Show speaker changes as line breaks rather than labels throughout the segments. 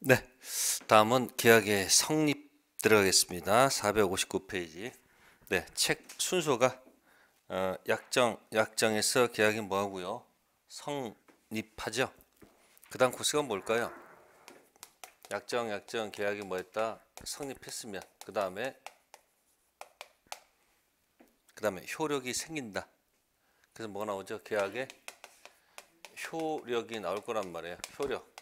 네. 다음은 계약의 성립 들어가겠습니다. 459페이지. 네, 책 순서가 어, 약정 약정에서 계약이 뭐 하고요? 성립하죠. 그다음 코스가 뭘까요? 약정 약정 계약이 뭐였다? 성립했으면 그다음에 그다음에 효력이 생긴다. 그래서 뭐가 나오죠? 계약에 효력이 나올 거란 말이에요. 효력.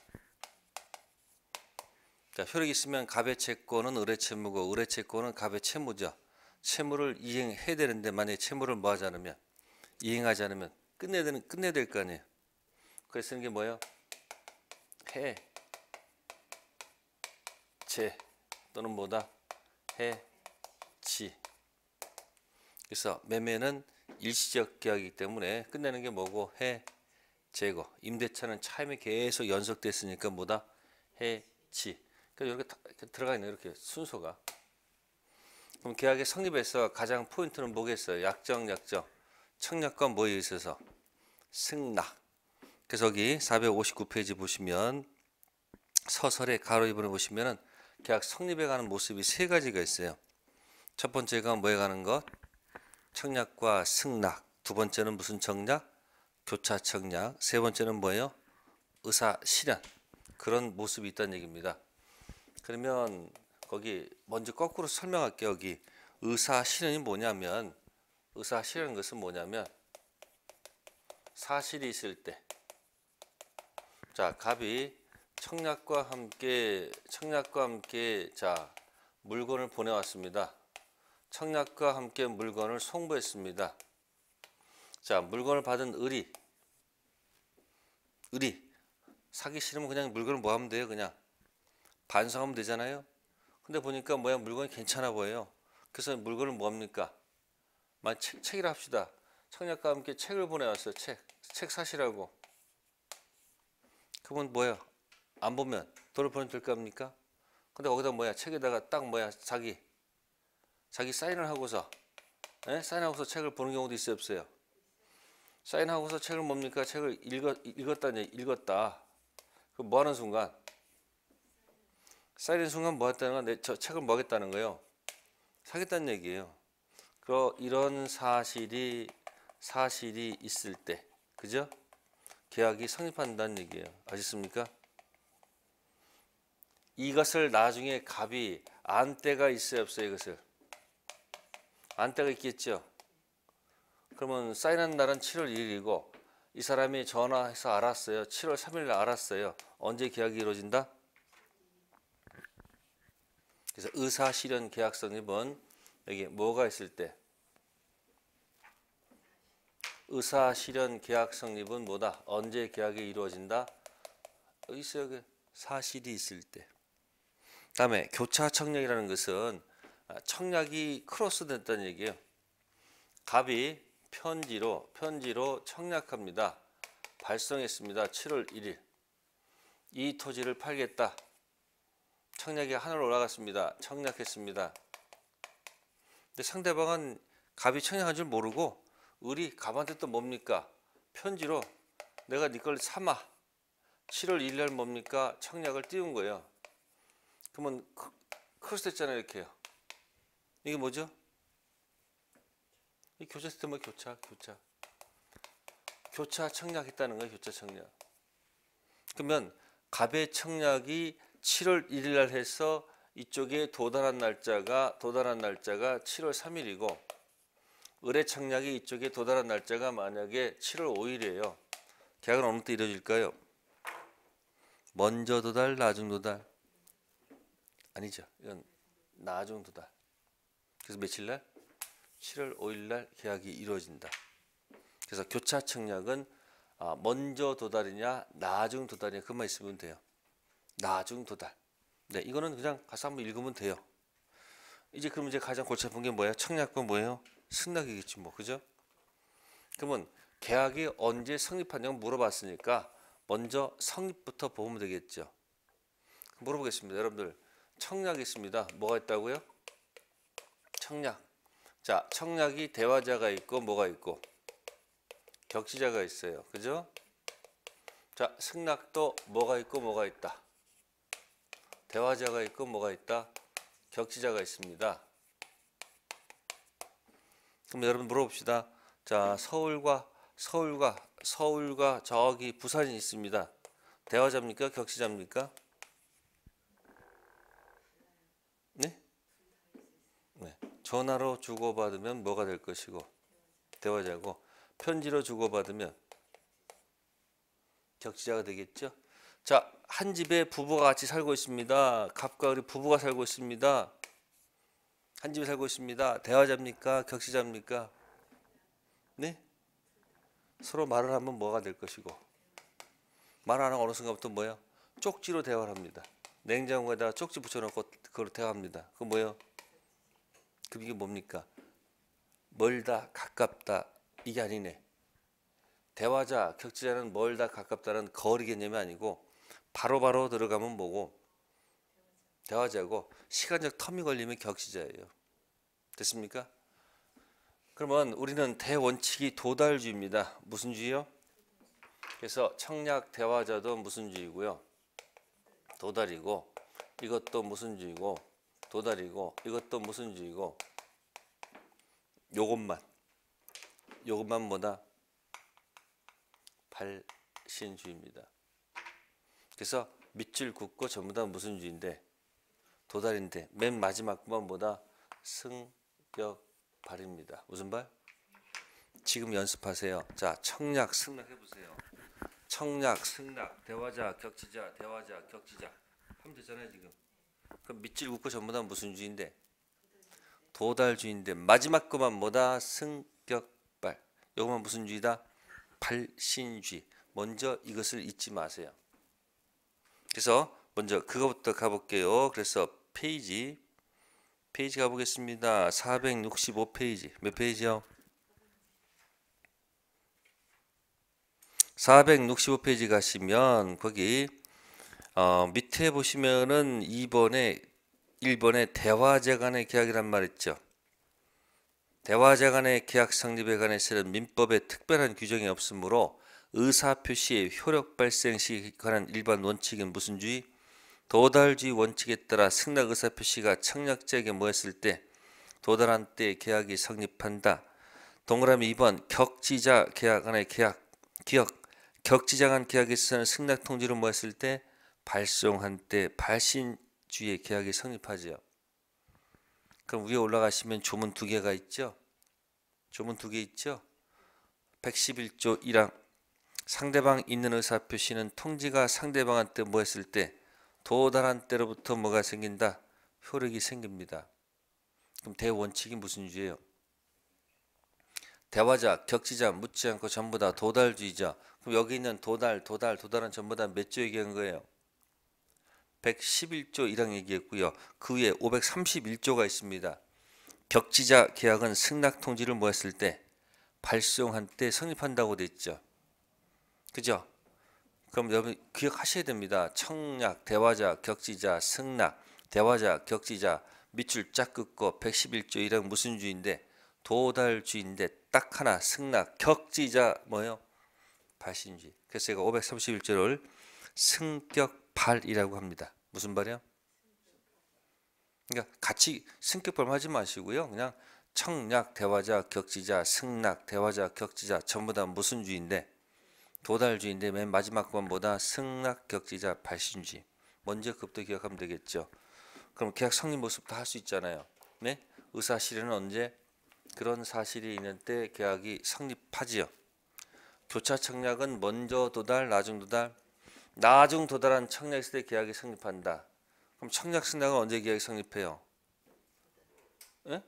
그 효력이 있으면 갑의 채권은 을의 채무고 을의 채권은 갑의 채무죠. 채무를 이행해야 되는데 만약에 채무를 뭐 하지 않으면 이행하지 않으면 끝내야 되는 끝내야 될거 아니에요. 그래서 쓰는 게 뭐예요? 해. 제 또는 뭐다? 해. 지. 그래서 매매는 일시적 계약이기 때문에 끝내는 게 뭐고 해 제거 임대차는 차임이 계속 연속됐으니까 뭐다 해지 그러니까 이렇게, 이렇게 들어가 있는 이렇게 순서가. 그럼 계약의 성립에서 가장 포인트는 뭐겠어요? 약정, 약정. 청약권 뭐에 있어서? 승낙. 그래서 여기 459페이지 보시면 서설의 가로 입번 보시면은 계약 성립에 가는 모습이 세 가지가 있어요. 첫 번째가 뭐에 가는 것? 청약과 승낙. 두 번째는 무슨 청약? 교차 청약. 세 번째는 뭐예요? 의사 실현. 그런 모습이 있다는 얘기입니다. 그러면 거기 먼저 거꾸로 설명할게요. 여기 의사 실현이 뭐냐면 의사 실현 것은 뭐냐면 사실이 있을 때 자, 갑이 청약과 함께 청약과 함께 자, 물건을 보내왔습니다. 청약과 함께 물건을 송부했습니다. 자, 물건을 받은 의리 의리 사기 싫으면 그냥 물건을 뭐 하면 돼요, 그냥. 반성하면 되잖아요. 근데 보니까 뭐야 물건이 괜찮아 보여요. 그래서 물건을 뭡니까? 뭐 만 책, 책이라 합시다. 청약과 함께 책을 보내왔어요. 책. 책 사시라고. 그러면 뭐야? 안 보면 돈을 보내면 될까합니까 근데 거기다 뭐야? 책에다가 딱 뭐야? 자기 자기 사인을 하고서 예? 사인하고서 책을 보는 경우도 있어요 없어요? 사인하고서 책을 뭡니까? 책을 읽었, 읽었다니 읽었다. 그 뭐 하는 순간 사이렌 순간 뭐 했다는 건내저 책을 뭐겠다는 거예요. 사겠다는 얘기예요. 그러 이런 사실이 사실이 있을 때 그죠? 계약이 성립한다는 얘기예요. 아셨습니까? 이것을 나중에 갑이 안때가 있어요 없어요 이것을 안때가 있겠죠 그러면 사인한 날은 7월 1일이고 이 사람이 전화해서 알았어요 7월 3일 날 알았어요 언제 계약이 이루어진다 그래서 의사 실현 계약 설립은 여기 뭐가 있을 때 의사 실현 계약 성립은 뭐다? 언제 계약이 이루어진다? 여기 있어요. 여기. 사실이 있을 때. 다음에 교차 청약이라는 것은 아, 청약이 크로스됐다는 얘기예요. 갑이 편지로 편지로 청약합니다. 발송했습니다. 7월 1일. 이 토지를 팔겠다. 청약이 하늘 올라갔습니다. 청약했습니다. 근데 상대방은 갑이 청약한 줄 모르고 을이 갑한테 또 뭡니까? 편지로 내가 네걸 삼아 7월 1일 뭡니까? 청약을 띄운 거예요. 그러면 크로스됐잖아요 이렇게요. 이게 뭐죠? 이 교차 시스템의 교차, 교차. 교차 청약했다는 거예요, 교차 청약. 그러면 갑의 청약이 7월 1일 날 해서 이쪽에 도달한 날짜가 도달한 날짜가 7월 3일이고 을의 청약이 이쪽에 도달한 날짜가 만약에 7월 5일이에요. 계약은 어느 때 이루어질까요? 먼저 도달, 나중 도달. 아니죠. 이건 나중 도달. 그래서 며칠 날? 7월 5일 날 계약이 이루어진다. 그래서 교차 청약은 아, 먼저 도달이냐, 나중 도달이냐 그만 있으면 돼요. 나중 도달. 네, 이거는 그냥 가서 한번 읽으면 돼요. 이제 그럼 이제 가장 골치 아픈 게 뭐예요? 청약권 뭐예요? 승낙이겠지 뭐, 그죠? 그러면 계약이 언제 성립하냐고 물어봤으니까 먼저 성립부터 보면 되겠죠. 물어보겠습니다. 여러분들 청약이 있습니다. 뭐가 있다고요? 청약. 자, 청약이 대화자가 있고 뭐가 있고 격시자가 있어요. 그죠? 자, 승낙도 뭐가 있고 뭐가 있다. 대화자가 있고 뭐가 있다? 격지자가 있습니다. 그럼 여러분 물어봅시다. 자, 서울과 서울과 서울과 저기 부산이 있습니다. 대화자입니까? 격시자입니까? 네? 네. 전화로 주고받으면 뭐가 될 것이고 대화자고 편지로 주고받으면 격시자가 되겠죠? 자, 한 집에 부부가 같이 살고 있습니다. 갑과 을이 부부가 살고 있습니다. 한 집에 살고 있습니다. 대화자입니까? 격시자입니까? 네? 서로 말을 하면 뭐가 될 것이고 말안 하고 어느 순간부터 뭐야? 쪽지로 대화를 합니다. 냉장고에다가 쪽지 붙여놓고 그걸 대화합니다. 그 뭐예요? 그게 뭡니까? 멀다, 가깝다 이게 아니네. 대화자, 격지자는 멀다, 가깝다는 거리 개념이 아니고 바로바로 바로 들어가면 뭐고 대화제고 시간적 텀이 걸리면 격시자예요. 됐습니까? 그러면 우리는 대원칙이 도달주의입니다. 무슨 주의요? 그래서 청약 대화자도 무슨 주의고요? 도달이고 이것도 무슨 주의고 도달이고 이것도 무슨 주의고 요것만 요것만 뭐다? 발신주의입니다. 그래서 밑줄 굽고 전부 다 무슨 주인데 도달인데 맨 마지막 것만 보다 승격 발입니다. 무슨 발? 지금 연습하세요. 자, 청약 승낙 해보세요. 청약 승낙 대화자 격치자 대화자 격치자 하면 되잖아요 지금. 그럼 밑줄 긋고 전부 다 무슨 주인데 도달 주인데 마지막 것만 뭐다 승격발. 요것만 무슨 주이다? 발신주 먼저 이것을 잊지 마세요. 그래서 먼저 그거부터 가볼게요. 그래서 페이지 페이지 가보겠습니다. 465페이지 몇 페이지요? 465페이지 가시면 거기 어, 밑에 보시면은 2번에 1번에 대화제 간의 계약이란 말 있죠. 대화제 간의 계약 성립에 관해서는 민법에 특별한 규정이 없으므로 의사표시의 효력 발생 시에 관한 일반 원칙인 무슨주의? 도달주의 원칙에 따라 승낙 의사표시가 청약자에게 모였을 때 도달한 때 계약이 성립한다. 동그라미 2번 격지자 계약 간의 계약 기억 격지자 간 계약에 있어서는 승낙 통지로 모였을 때 발송한 때 발신주의 계약이 성립하지요. 그럼 위에 올라가시면 조문 두 개가 있죠. 조문 두 개 있죠. 111조 1항 상대방 있는 의사표시는 통지가 상대방한테 뭐 했을 때 도달한 때로부터 뭐가 생긴다? 효력이 생깁니다. 그럼 대원칙이 무슨 유예요? 대화자, 격지자 묻지 않고 전부 다 도달주의자. 그럼 여기 있는 도달, 도달, 도달은 전부 다 몇 조 얘기한 거예요? 111조 1항 얘기했고요. 그 위에 531조가 있습니다. 격지자 계약은 승낙 통지를 모았을 때 발송한 때 성립한다고 돼 있죠. 그죠? 그럼 여러분 기억하셔야 됩니다. 청약, 대화자, 격지자, 승낙, 대화자, 격지자, 밑줄 짝 긋고 111조 1항 무슨 주인데 도달주인데 딱 하나 승낙, 격지자 뭐요? 발신주의. 그래서 제가 531조를 승격발이라고 합니다. 무슨 발이요? 그러니까 같이 승격발 하지 마시고요. 그냥 청약, 대화자, 격지자, 승낙, 대화자, 격지자 전부 다 무슨 주인데 도달주인데맨 마지막 번보다 승낙격지자 발신주 먼저 급도 기억하면 되겠죠. 그럼 계약 성립 모습도 할수 있잖아요. 네? 의사 실은 언제 그런 사실이 있는 때 계약이 성립하지요. 교차 청약은 먼저 도달, 나중 도달. 나중 도달한 청약했을 계약이 성립한다. 그럼 청약 승낙은 언제 계약이 성립해요? 예?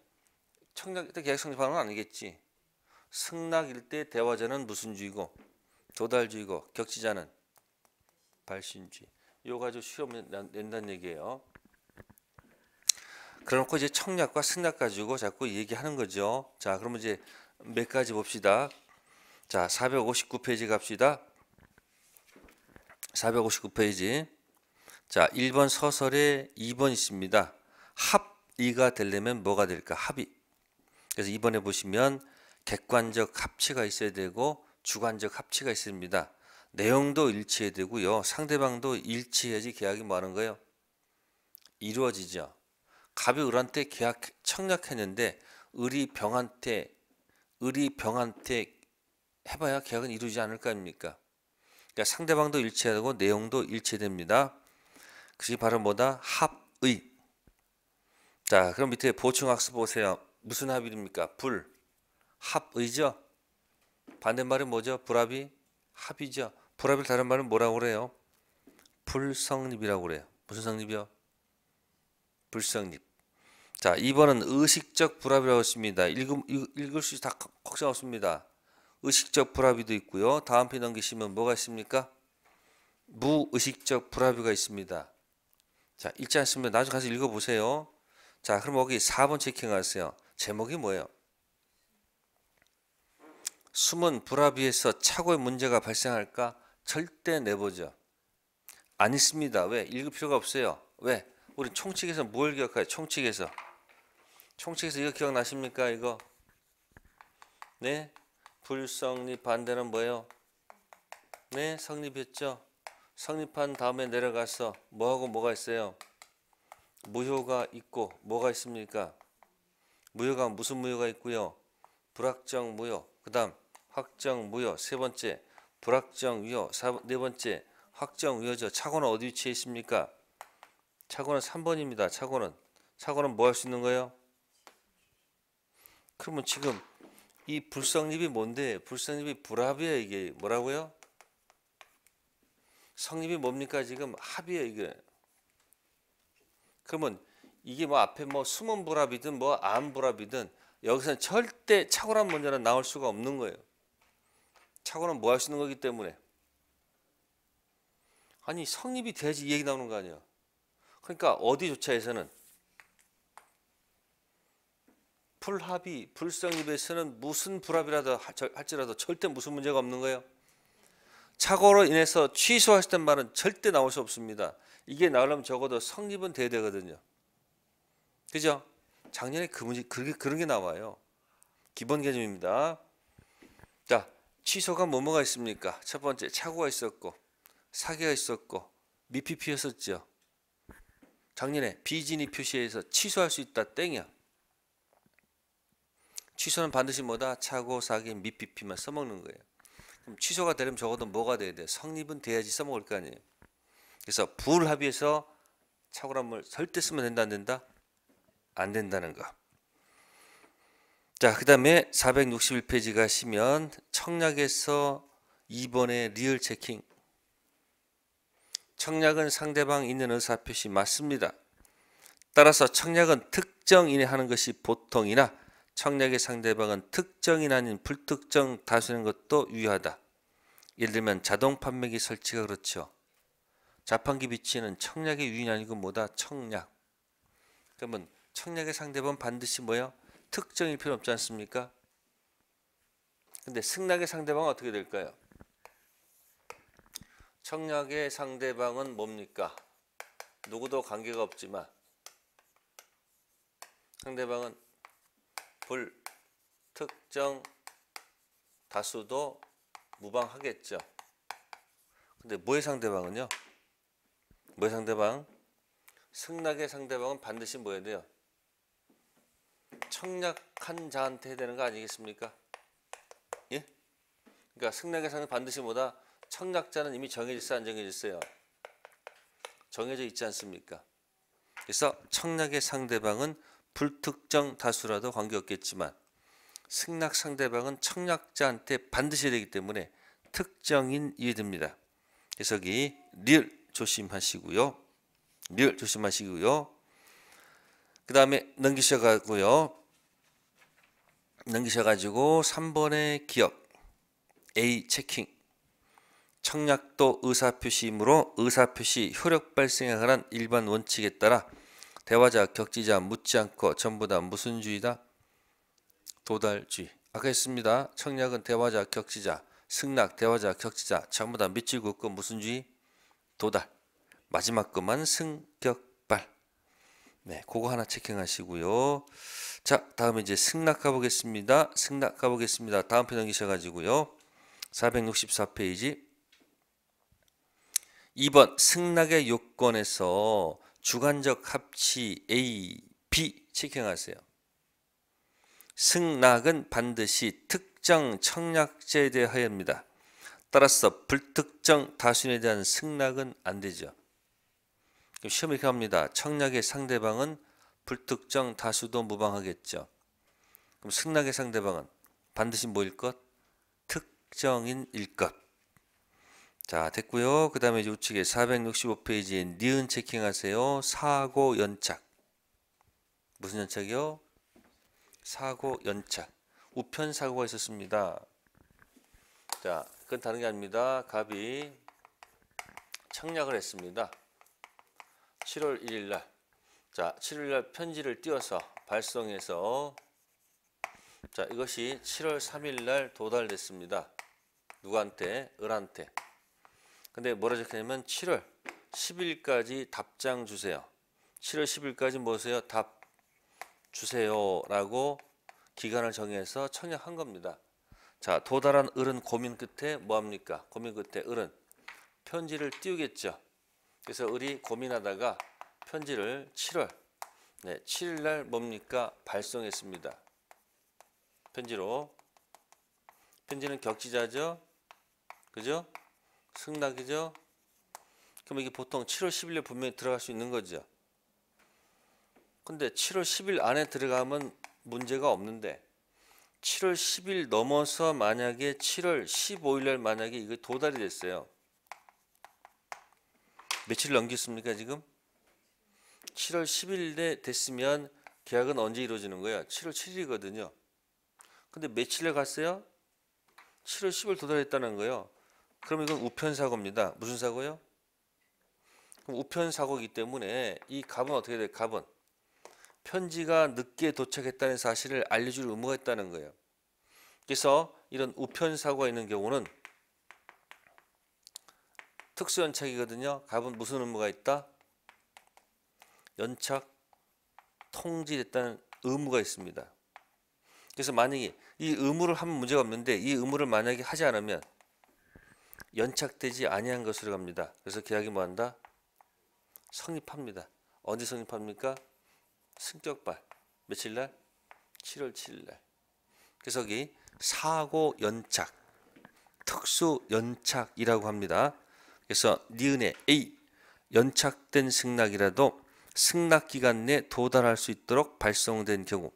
청약 때 계약 성립하는 건 아니겠지. 승낙일 때 대화자는 무슨 주의고 도달주의고 격치자는 발신주의. 요 가지고 시험 낸다는 얘기예요. 그러놓고 이제 청약과 승낙 가지고 자꾸 얘기하는 거죠. 자, 그러면 이제 몇 가지 봅시다. 자, 459페이지 갑시다. 459페이지. 자, 1번 서설에 2번 있습니다. 합의가 되려면 뭐가 될까? 합의. 그래서 이번에 보시면 객관적 합치가 있어야 되고 주관적 합치가 있습니다. 내용도 일치해 되고요. 상대방도 일치해야지 계약이 뭐 하는 거예요? 이루어지죠. 갑이 을한테 계약 청약했는데 을이 병한테 을이 병한테 해봐야 계약은 이루지 않을 거 아닙니까? 그러니까 상대방도 일치하고 내용도 일치됩니다. 그것이 바로 뭐다? 합의. 자, 그럼 밑에 보충학습 보세요. 무슨 합의입니까? 불. 합의죠? 반대말은 뭐죠? 불합이 합이죠. 불합이 다른 말은 뭐라고 그래요? 불성립이라고 그래요. 무슨 성립이요? 불성립. 자, 2번은 의식적 불합이라고 했니다 읽음, 읽, 을수다 걱정 없습니다. 의식적 불합이도 있고요. 다음 편 넘기시면 뭐가 있습니까? 무의식적 불합이가 있습니다. 자, 읽지 않습니다. 나중에 가서 읽어보세요. 자, 그럼 여기 4번 체킹하세요. 제목이 뭐예요? 숨은 불합의에서 착오의 문제가 발생할까? 절대 내보죠. 안 있습니다. 왜? 읽을 필요가 없어요. 왜? 우리 총칙에서 뭘 기억해요? 총칙에서. 총칙에서 이거 기억나십니까? 이거. 네? 불성립 반대는 뭐예요? 네? 성립했죠? 성립한 다음에 내려가서 뭐하고 뭐가 있어요? 무효가 있고 뭐가 있습니까? 무효가 무슨 무효가 있고요? 불확정 무효. 그 다음 확정 무효 세 번째 불확정 위효 네 번째 확정 위효죠. 차고는 어디 위치해 있습니까? 차고는 3번입니다. 차고는차고는뭐 할 수 있는 거예요? 그러면 지금 이 불성립이 뭔데? 불성립이 불합이에요. 이게 뭐라고요? 성립이 뭡니까? 지금 합이에요. 이게 그러면 이게 뭐 앞에 뭐 숨은 불합이든 뭐안 불합이든 여기서는 절대 착오란 문제는 나올 수가 없는 거예요. 차고는 뭐 할 수 있는 거기 때문에 아니 성립이 돼야지 이 얘기 나오는 거 아니야. 그러니까 어디조차에서는 불합이 불성립에서는 무슨 불합이라도 할지라도 절대 무슨 문제가 없는 거예요. 착오로 인해서 취소하셨던 말은 절대 나올 수 없습니다. 이게 나오려면 적어도 성립은 돼야 되거든요. 그죠? 작년에 그 문제 그런 게 나와요. 기본 개념입니다. 취소가 뭐뭐가 있습니까? 첫 번째 착오가 있었고 사기가 있었고 미피 피었었죠. 작년에 비진이 표시해서 취소할 수 있다 땡이야. 취소는 반드시 뭐다? 착오, 사기, 미피피만 써먹는 거예요. 그럼 취소가 되려면 적어도 뭐가 돼야 돼? 성립은 돼야지 써먹을 거 아니에요. 그래서 불합의해서 착오란 말 절대 쓰면 된다 안 된다? 안 된다는 거. 자, 그 다음에 461페이지 가시면 청약에서 2번의 리얼 체킹. 청약은 상대방 있는 의사표시 맞습니다. 따라서 청약은 특정인에 하는 것이 보통이나 청약의 상대방은 특정인 아닌 불특정 다수인 것도 유효하다. 예를 들면 자동 판매기 설치가 그렇죠. 자판기 비치는 청약의 유인 아니고 뭐다? 청약. 그러면 청약의 상대방 은 반드시 뭐예요? 특정이 필요 없지 않습니까? 근데 승낙의 상대방은 어떻게 될까요? 청약의 상대방은 뭡니까? 누구도 관계가 없지만 상대방은 불특정 다수도 무방하겠죠. 근데 뭐의 상대방은요? 뭐의 상대방? 승낙의 상대방은 반드시 뭐해야 돼요? 청약한 자한테 되는 거 아니겠습니까? 예? 그러니까 승낙의상은 반드시 뭐다? 청약자는 이미 정해질세 안 정해질세요? 정해져 있지 않습니까? 그래서 청약의 상대방은 불특정 다수라도 관계없겠지만 승낙 상대방은 청약자한테 반드시 되기 때문에 특정인이 됩니다. 해석이 리을 조심하시고요. 리을 조심하시고요. 그 다음에 넘기셔가고요. 넘기셔가지고 3번의 기억 A 체킹 청약도 의사표시이므로 의사표시 효력 발생에 관한 일반 원칙에 따라 대화자 격지자 묻지 않고 전부 다 무슨 주의다? 도달주의 아까 했습니다. 청약은 대화자 격지자 승낙 대화자 격지자 전부 다 밑줄 긋고 무슨 주의? 도달 마지막 것만 승격 네, 그거 하나 체킹하시고요. 자, 다음에 이제 승낙 가보겠습니다. 승낙 가보겠습니다. 다음 편 넘기셔가지고요. 464페이지 2번 승낙의 요건에서 주관적 합치 A, B 체킹하세요. 승낙은 반드시 특정 청약제에 대하여입니다. 따라서 불특정 다수에 대한 승낙은 안 되죠. 그 시험 이렇게 합니다. 청약의 상대방은 불특정 다수도 무방하겠죠. 그럼 승낙의 상대방은 반드시 뭐일 것? 특정인일 것. 자 됐고요. 그 다음에 우측에 465페이지에 니은 체킹하세요. 사고 연착. 무슨 연착이요? 사고 연착. 우편 사고가 있었습니다. 자, 그건 다른 게 아닙니다. 갑이 청약을 했습니다. 7월 1일 날. 자, 7월 날 편지를 띄워서 발송해서 자, 이것이 7월 3일 날 도달됐습니다. 누구한테? 을한테. 근데 뭐라 적혀있냐면 7월 10일까지 답장 주세요. 7월 10일까지 뭐세요? 답 주세요라고 기간을 정해서 청약한 겁니다. 자, 도달한 을은 고민 끝에 뭐 합니까? 고민 끝에 을은 편지를 띄우겠죠. 그래서 을이 고민하다가 편지를 7월 네, 7일 날 뭡니까 발송했습니다. 편지로 편지는 격지자죠. 그죠? 승낙이죠. 그럼 이게 보통 7월 10일에 분명히 들어갈 수 있는 거죠. 근데 7월 10일 안에 들어가면 문제가 없는데 7월 10일 넘어서 만약에 7월 15일 날 만약에 이거 도달이 됐어요. 며칠 넘겼습니까 지금? 7월 10일에 됐으면 계약은 언제 이루어지는 거야? 7월 7일이거든요. 근데 며칠에 갔어요? 7월 10일 도달했다는 거예요. 그럼 이건 우편 사고입니다. 무슨 사고요? 그럼 우편 사고이기 때문에 이 갑은 어떻게 돼요? 갑은 편지가 늦게 도착했다는 사실을 알려줄 의무가 있다는 거예요. 그래서 이런 우편 사고가 있는 경우는 특수 연착이거든요. 갑은 무슨 의무가 있다? 연착 통지됐다는 의무가 있습니다. 그래서 만약에 이 의무를 하면 문제가 없는데 이 의무를 만약에 하지 않으면 연착되지 아니한 것으로 갑니다. 그래서 계약이 뭐한다? 성립합니다. 언제 성립합니까? 승격발 며칠 날? 7월 7일 날. 그래서 여기 사고 연착 특수 연착이라고 합니다. 그래서 니은의 A 연착된 승낙이라도 승낙 기간 내 도달할 수 있도록 발송된 경우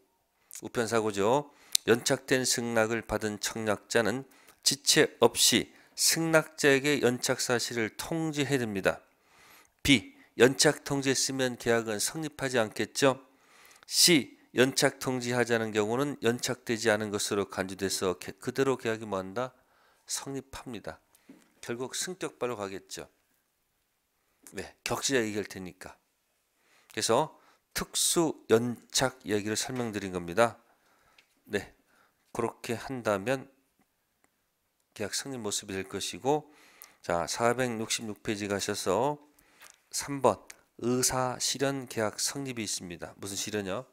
우편 사고죠. 연착된 승낙을 받은 청약자는 지체 없이 승낙자에게 연착 사실을 통지해야 됩니다. B. 연착 통지했으면 계약은 성립하지 않겠죠? C. 연착 통지하자는 경우는 연착되지 않은 것으로 간주돼서 그대로 계약이 뭐한다? 성립합니다. 결국 승격발로 가겠죠. 왜? 격자 얘기할 테니까. 그래서 특수 연착 얘기를 설명드린 겁니다. 네. 그렇게 한다면 계약 승인 모습이 될 것이고 자, 466페이지 가셔서 3번 의사 실현 계약 성립이 있습니다. 무슨 실현이요?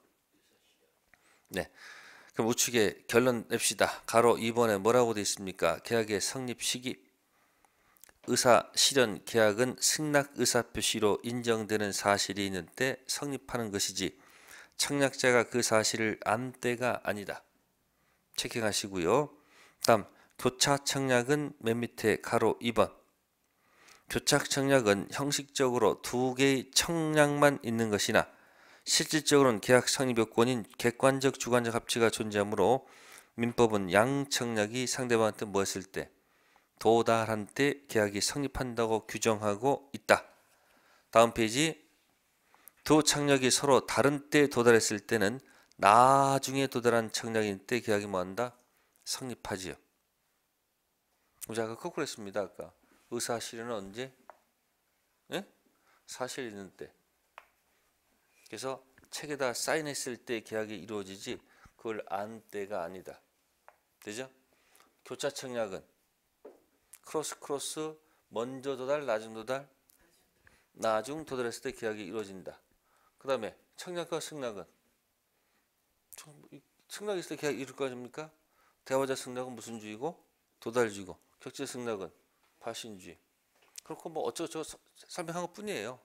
네. 그럼 우측에 결론 냅시다. 가로 2번에 뭐라고 되어 있습니까? 계약의 성립 시기 의사 실현 계약은 승낙 의사 표시로 인정되는 사실이 있는때 성립하는 것이지 청약자가 그 사실을 안 때가 아니다. 체킹하시고요. 다음 교차 청약은 맨 밑에 가로 2번 교차 청약은 형식적으로 두 개의 청약만 있는 것이나 실질적으로는 계약 성립 요건인 객관적 주관적 합치가 존재하므로 민법은 양청약이 상대방한테 뭐했을 때 도달한 때 계약이 성립한다고 규정하고 있다. 다음 페이지 두 착력이 서로 다른 때 도달했을 때는 나중에 도달한 착력일 때 계약이 뭐한다? 성립하지요. 우리 아까 거꾸로 했습니다. 아까 의사 실은 언제? 예? 사실 있는 때. 그래서 책에다 사인했을 때 계약이 이루어지지 그걸 안 때가 아니다. 되죠? 교차 청약은 크로스 크로스 먼저 도달 나중 도달 나중 도달했을 때 계약이 이루어진다. 그 다음에 청약과 승낙은 승낙이 있을 때 계약 이룰 이거 아닙니까? 대화자 승낙은 무슨 주의고? 도달주의고 격제 승낙은 파신주의 그렇고 뭐 어쩌고저쩌고 설명한 것 뿐이에요.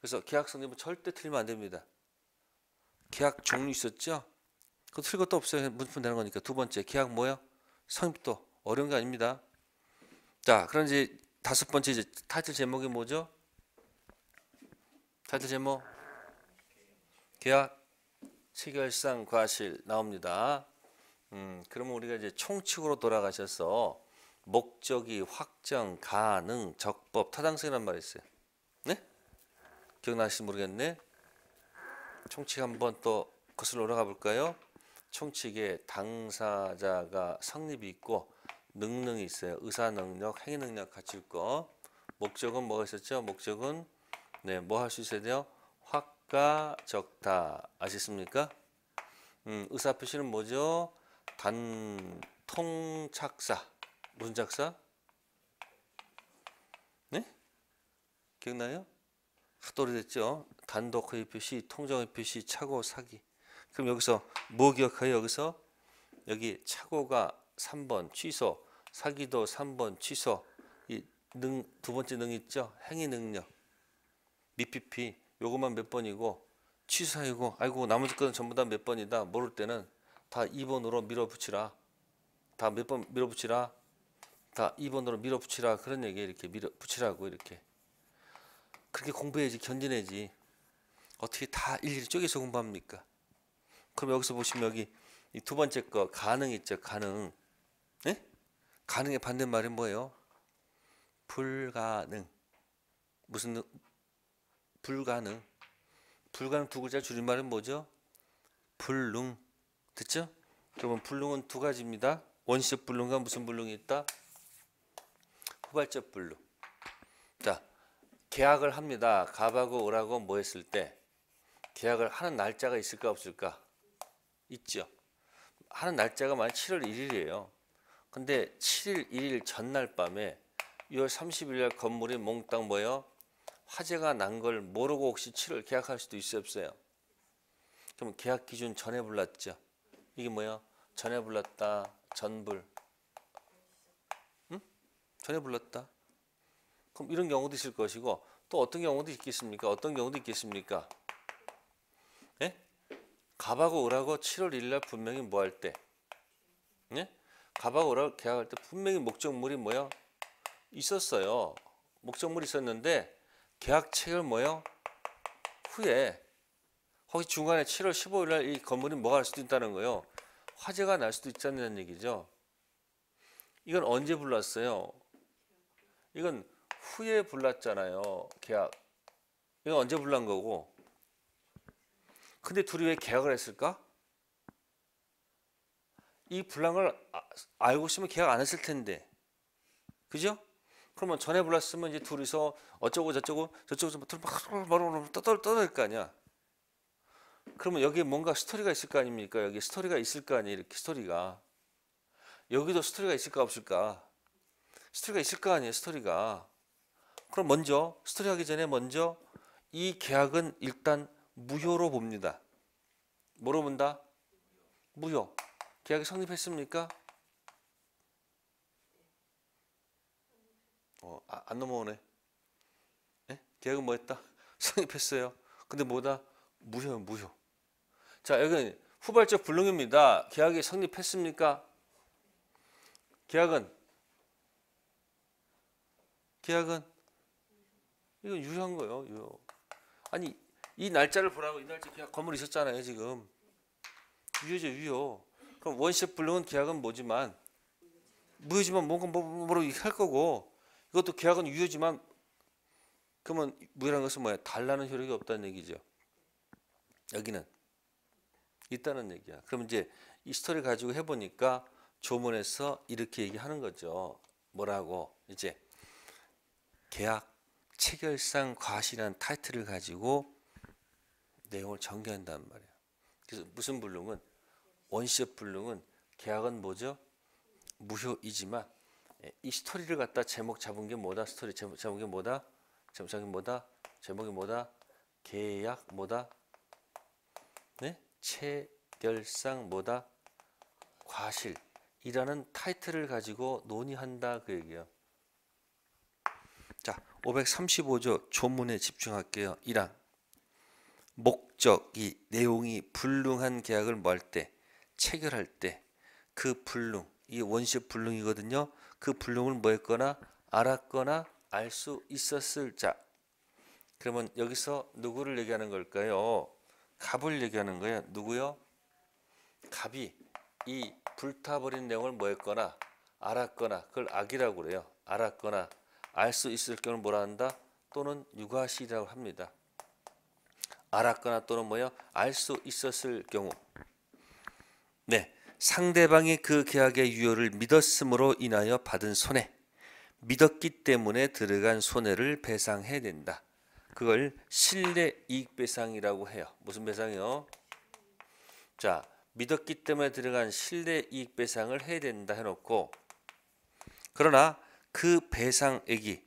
그래서 계약 성립은 절대 틀리면 안 됩니다. 계약 종류 있었죠? 그거 틀 것도 없어요. 문품 되는 거니까. 두 번째 계약 뭐예요? 성립도 어려운 게 아닙니다. 자, 그런지 다섯 번째 이제 타이틀 제목이 뭐죠? 타이틀 제목 계약 체결상 과실 나옵니다. 음, 그러면 우리가 이제 총칙으로 돌아가셔서 목적이 확정 가능 적법 타당성이란 말이 있어요. 네? 기억나실 모르겠네. 총칙 한번 또 거슬러 올라가 볼까요? 총칙에 당사자가 성립이 있고 능력이 있어요. 의사 능력, 행위 능력 갖출 거. 목적은 뭐가 있었죠? 목적은 네, 뭐 할 수 있어야 돼요? 확가적다. 아셨습니까? 음, 의사 표시는 뭐죠? 단통착사. 무슨 작사? 네? 기억나요? 하도 오래됐죠? 단독의 표시, 통정의 표시, 착오, 사기. 그럼 여기서 뭐 기억해요? 여기서 여기 착오가 3번 취소 사기도 3번 취소 이 능 두 번째 능 있죠 행위 능력 미피피 요것만 몇 번이고 취소이고 아이고 나머지 거는 전부 다 몇 번이다 모를 때는 다 2번으로 밀어붙이라 다 몇 번 밀어붙이라 다 2번으로 밀어붙이라 그런 얘기 이렇게 밀어붙이라고 이렇게 그렇게 공부해야지 견디내지 어떻게 다 일일이 쪼개서 공부합니까 그럼 여기서 보시면 여기 두 번째 거 가능 있죠 가능 가능의 반대말은 뭐예요? 불가능. 무슨 불가능? 불가능 두 글자 줄임말은 뭐죠? 불능. 듣죠? 여러분 불능은 두 가지입니다. 원시적 불능과 무슨 불능이 있다? 후발적 불능. 자, 계약을 합니다. 가하고 오라고 뭐 했을 때 계약을 하는 날짜가 있을까 없을까? 있죠. 하는 날짜가 만약 7월 1일이에요. 근데 7일 1일 전날 밤에 6월 30일 날 건물이 몽땅 모여 화재가 난 걸 모르고 혹시 7월 계약할 수도 있어요 없어요? 그럼 계약 기준 전에 불났죠. 이게 뭐야? 전에 불났다. 전불. 응? 전에 불났다. 그럼 이런 경우도 있을 것이고 또 어떤 경우도 있겠습니까? 어떤 경우도 있겠습니까? 예? 갑하고 을하고 7월 1일 날 분명히 뭐 할 때? 예? 가방으로 계약할 때 분명히 목적물이 뭐요? 있었어요. 목적물이 있었는데 계약 체결 뭐요? 후에 혹시 중간에 7월 15일 날이 건물이 뭐가 날 수도 있다는 거예요. 화재가 날 수도 있다는 얘기죠. 이건 언제 불났어요? 이건 후에 불났잖아요. 계약. 이건 언제 불난 거고. 근데 둘이 왜 계약을 했을까? 이 불량을 아, 알고 있으면 계약 안 했을 텐데. 그죠? 그러면 전에 불렀으면 이제 둘이서 어쩌고 저쩌고 저쩌고 막막 떠들 거 아니야. 그러면 여기에 뭔가 스토리가 있을 거 아닙니까? 여기 스토리가 있을 거 아니에요. 이렇게 스토리가. 여기도 스토리가 있을까 없을까? 스토리가 있을 거 아니에요. 스토리가. 그럼 먼저 스토리 하기 전에 먼저 이 계약은 일단 무효로 봅니다. 뭐로 본다? 무효. 계약이 성립했습니까? 어, 아, 안 넘어오네. 네? 계약은 뭐 했다? 성립했어요. 근데 뭐다? 무효 무효. 자, 여기는 후발적 불능입니다. 계약이 성립했습니까? 계약은 계약은 이건 유효한 거예요. 유효. 아니 이 날짜를 보라고 이 날짜 계약 건물 있었잖아요 지금 유효죠 유효. 그럼 원시적 불능은 계약은 뭐지만 무효지만 뭔가 뭐로 뭐할 거고 이것도 계약은 유효지만 그러면 무효란 것은 뭐야? 달라는 효력이 없다는 얘기죠. 여기는 있다는 얘기야. 그럼 이제 이 스토리 가지고 해보니까 조문에서 이렇게 얘기하는 거죠. 뭐라고 이제 계약 체결상 과실이라는 타이틀을 가지고 내용을 전개한단 말이야. 그래서 무슨 불능은 원시적 불능은 계약은 뭐죠? 무효이지만 예, 이 스토리를 갖다 제목 잡은 게 뭐다? 스토리 제목 잡은 게 뭐다? 제목 잡은 게 뭐다? 제목이 뭐다? 계약 뭐다? 네? 체결상 뭐다? 과실이라는 타이틀을 가지고 논의한다 그 얘기야. 자, 535조 조문에 집중할게요. 1항 목적이 내용이 불능한 계약을 뭐할 때 체결할 때 그 불능, 이원시 불능이거든요. 그 불능을 뭐 했거나 알았거나 알 수 있었을 자. 그러면 여기서 누구를 얘기하는 걸까요? 갑을 얘기하는 거예요. 누구요? 갑이 이 불타버린 내용을 뭐 했거나 알았거나 그걸 악이라고 그래요. 알았거나 알 수 있을 경우는 뭐라 한다? 또는 육아시라고 합니다. 알았거나 또는 뭐요? 알 수 있었을 경우. 네, 상대방이 그 계약의 유효를 믿었음으로 인하여 받은 손해, 믿었기 때문에 들어간 손해를 배상해야 된다. 그걸 신뢰 이익 배상이라고 해요. 무슨 배상이요? 자, 믿었기 때문에 들어간 신뢰 이익 배상을 해야 된다 해놓고 그러나 그 배상액이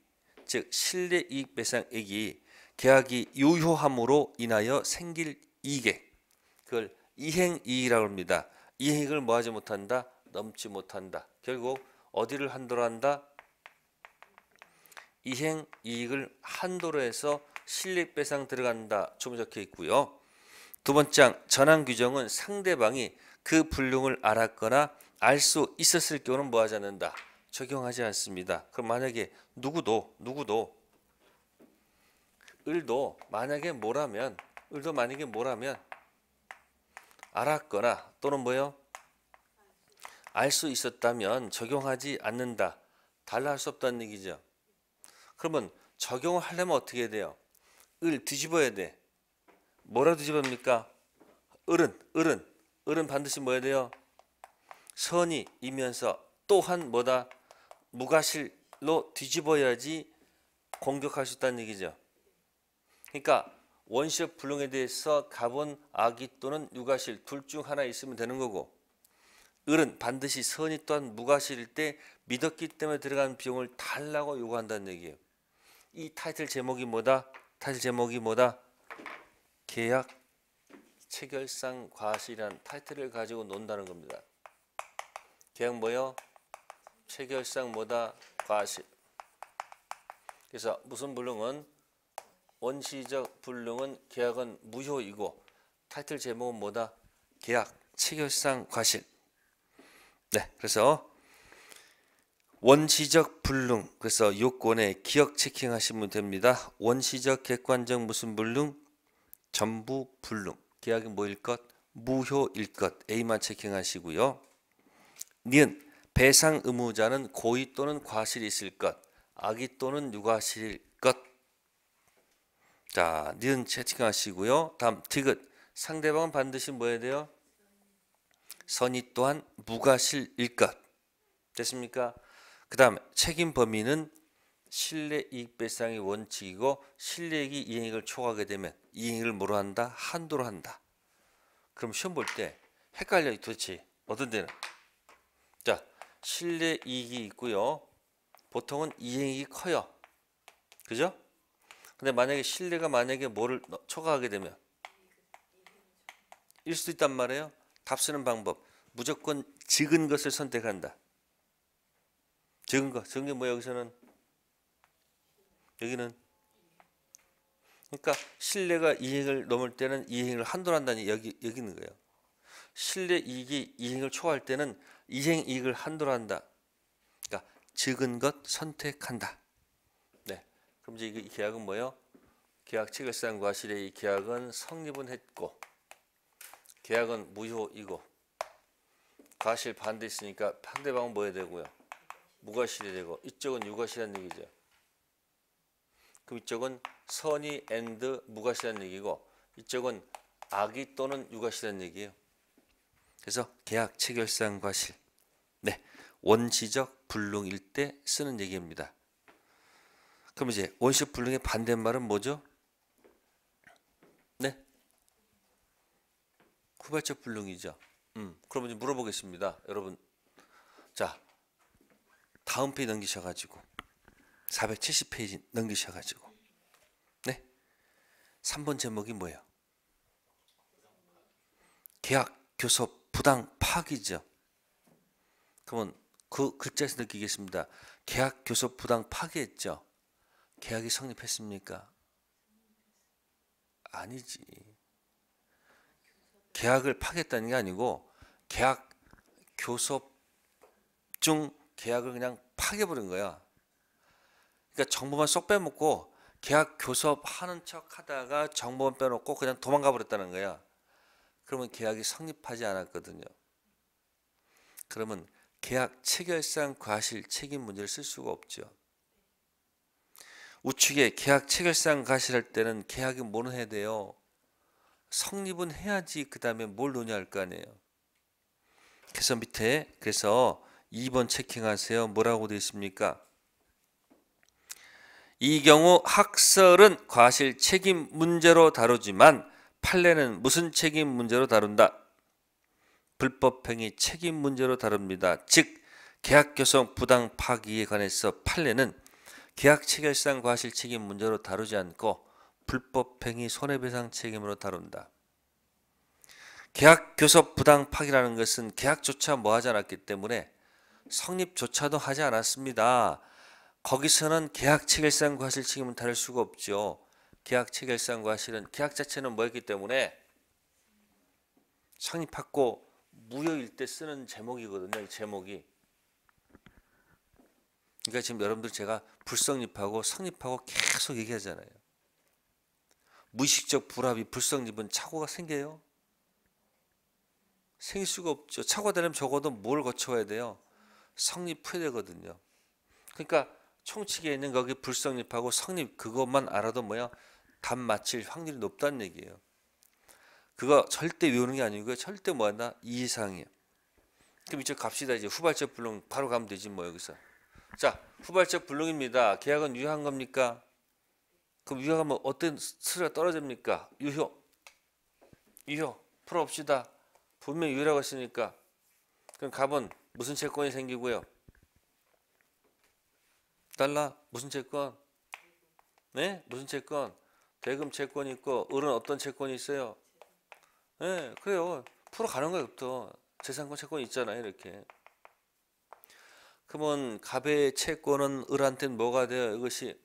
즉 신뢰 이익 배상액이 계약이 유효함으로 인하여 생길 이익에 그걸 이행 이익이라고 합니다. 이 행을 뭐하지 못한다 넘지 못한다 결국 어디를 한도로 한다 이행 이익을 한도로 해서 실익배상 들어간다 조문 적혀 있고요 두 번째 전환 규정은 상대방이 그불능을 알았거나 알 수 있었을 경우는 뭐하지 않는다 적용하지 않습니다 그럼 만약에 누구도 누구도 을도 만약에 뭐라면 을도 만약에 뭐라면 알았거나 또는 뭐요? 알 수 있었다면 적용하지 않는다. 달라 할수 없다는 얘기죠. 그러면 적용을 하려면 어떻게 해야 돼요? 을 뒤집어야 돼. 뭐라 뒤집합니까? 을은, 을은, 을은 반드시 뭐 해야 돼요? 선이이면서 또한 뭐다? 무가실로 뒤집어야지 공격할 수 있다는 얘기죠. 그러니까 원시적 불능에 대해서 갑은 아기 또는 유가실 둘 중 하나 있으면 되는 거고 을은 반드시 선이 또한 무가실일 때 믿었기 때문에 들어간 비용을 달라고 요구한다는 얘기예요. 이 타이틀 제목이 뭐다? 타이틀 제목이 뭐다? 계약 체결상 과실이란 타이틀을 가지고 논다는 겁니다. 계약 뭐요? 체결상 뭐다? 과실. 그래서 무슨 불능은 원시적 불능은 계약은 무효이고 타이틀 제목은 뭐다? 계약 체결상 과실. 네, 그래서 원시적 불능 그래서 요건에 기억 체킹하시면 됩니다. 원시적 객관적 무슨 불능? 전부 불능. 계약이 뭐일 것? 무효일 것. A만 체킹하시고요. 니은 배상 의무자는 고의 또는 과실이 있을 것. 악의 또는 유과실일 자, 니은 채팅하시고요. 다음 디귿. 상대방은 반드시 뭐 해야 돼요? 선의 또한 무과실일 것. 됐습니까? 그 다음 책임 범위는 신뢰 이익 배상의 원칙이고 신뢰익이 이행액을 초과하게 되면 이행액을 뭐로 한다? 한도로 한다. 그럼 시험 볼 때 헷갈려 도대체 어떤 데는 자 신뢰 이익이 있고요. 보통은 이행이 커요. 그죠? 근데 만약에 실내가 만약에 뭐를 초과하게 되면 일 수도 있단 말이에요. 답 쓰는 방법. 무조건 적은 것을 선택한다. 적은 거. 적은 게 뭐야 여기서는? 여기는 그러니까 신뢰가 이익을 넘을 때는 이행을 한도한다는 여기 여기는 거예요. 신뢰 이익이 이행을 초과할 때는 이행 이익을 한도한다. 그러니까 적은 것 선택한다. 그럼 이제 이 계약은 뭐요? 계약 체결상 과실의 이 계약은 성립은 했고 계약은 무효이고 과실 반대 있으니까 상대방은 뭐야 되고요? 무과실이 되고 이쪽은 유과실이라는 얘기죠. 그럼 이쪽은 선이 앤드 무과실이라는 얘기고 이쪽은 악이 또는 유과실이라는 얘기예요. 그래서 계약 체결상 과실 네 원지적 불능일 때 쓰는 얘기입니다. 그럼 이제 원시 불능의 반대말은 뭐죠? 네? 후발적 불능이죠. 음, 그럼 이제 물어보겠습니다. 여러분. 자, 다음 페이지 넘기셔가지고. 470페이지 넘기셔가지고. 네? 3번 제목이 뭐예요? 계약 교섭 부당 파기죠. 그러면 그 글자에서 느끼겠습니다. 계약 교섭 부당 파기했죠. 계약이 성립했습니까? 아니지. 계약을 파겠다는 게 아니고 계약 교섭 중 계약을 그냥 파게버린 거야. 그러니까 정보만 쏙 빼먹고 계약 교섭하는 척 하다가 정보만 빼놓고 그냥 도망가 버렸다는 거야. 그러면 계약이 성립하지 않았거든요. 그러면 계약 체결상 과실 책임 문제를 쓸 수가 없죠. 우측에 계약 체결상 가실할 때는 계약이 뭐는 해야 돼요? 성립은 해야지 그 다음에 뭘 논의할 거 아니에요. 그래서 밑에 그래서 2번 체킹하세요. 뭐라고 되어 있습니까? 이 경우 학설은 과실 책임 문제로 다루지만 판례는 무슨 책임 문제로 다룬다? 불법행위 책임 문제로 다룹니다. 즉 계약교성 부당 파기에 관해서 판례는 계약 체결상 과실 책임 문제로 다루지 않고 불법행위 손해배상 책임으로 다룬다. 계약 교섭 부당 파기라는 것은 계약조차 뭐하지 않았기 때문에 성립조차도 하지 않았습니다. 거기서는 계약 체결상 과실 책임은 다룰 수가 없죠. 계약 체결상 과실은 계약 자체는 뭐였기 때문에 성립받고 무효일 때 쓰는 제목이거든요. 제목이 그러니까 지금 여러분들 제가 불성립하고 성립하고 계속 얘기하잖아요. 무의식적 불합이 불성립은 착오가 생겨요. 생길 수가 없죠. 착오가 되려면 적어도 뭘 거쳐야 돼요? 성립해야 되거든요. 그러니까 총칙에 있는 거기 불성립하고 성립 그것만 알아도 뭐야? 답 맞힐 확률이 높다는 얘기예요. 그거 절대 외우는 게 아니고요. 절대 뭐한다? 이상이에요. 그럼 이제 갑시다. 이제 후발적 불능 바로 가면 되지 뭐 여기서. 자, 후발적 불능입니다. 계약은 유효한 겁니까? 그럼 유효하면 어떤 수수료가 떨어집니까? 유효. 유효. 풀어봅시다. 분명 유효라고 했으니까. 그럼 갑은 무슨 채권이 생기고요? 달라 무슨 채권? 네? 무슨 채권? 대금 채권이 있고 을은 어떤 채권이 있어요? 네, 그래요. 풀어가는 거예요, 부터. 재산권 채권이 있잖아요, 이렇게. 그러면 갑의 채권은 을한테 뭐가 돼요? 이것이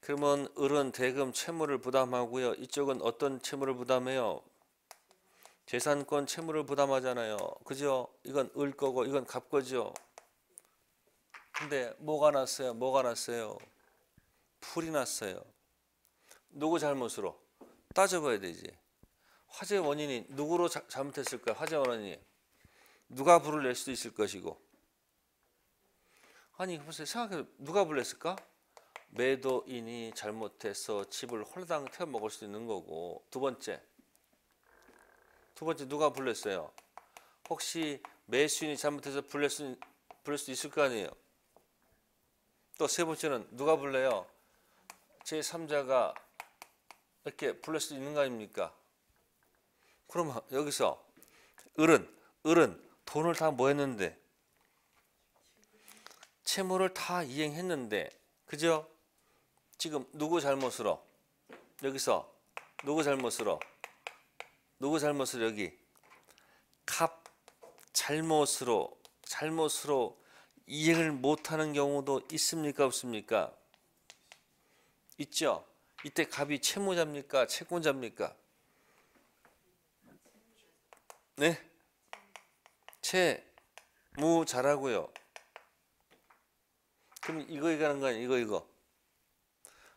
그러면 을은 대금 채무를 부담하고요. 이쪽은 어떤 채무를 부담해요? 재산권 채무를 부담하잖아요. 그죠? 이건 을 거고 이건 갑 거죠. 근데 뭐가 났어요? 뭐가 났어요? 풀이 났어요. 누구 잘못으로? 따져봐야 되지. 화재 원인이 누구로 자, 잘못했을까요? 화재 원인이 누가 불을 낼 수도 있을 것이고 아니 보세요. 생각해 누가 불렀을까? 매도인이 잘못해서 집을 홀당 태워 먹을 수도 있는 거고 두 번째 두 번째 누가 불렀어요? 혹시 매수인이 잘못해서 불릴 수, 불릴 수 있을 거 아니에요? 또 세 번째는 누가 불러요? 제3자가 이렇게 불릴 수 있는 거 아닙니까? 그러면 여기서 을은 을은 돈을 다뭐 했는데 채무를 다 이행했는데 그죠? 지금 누구 잘못으로? 여기서 누구 잘못으로? 누구 잘못으로 여기? 갑 잘못으로 잘못으로 이행을 못하는 경우도 있습니까 없습니까? 있죠? 이때 갑이 채무자입니까? 채권자입니까? 네? 채무자라고요. 그럼 이거 얘기하는 거 아니야? 이거 이거.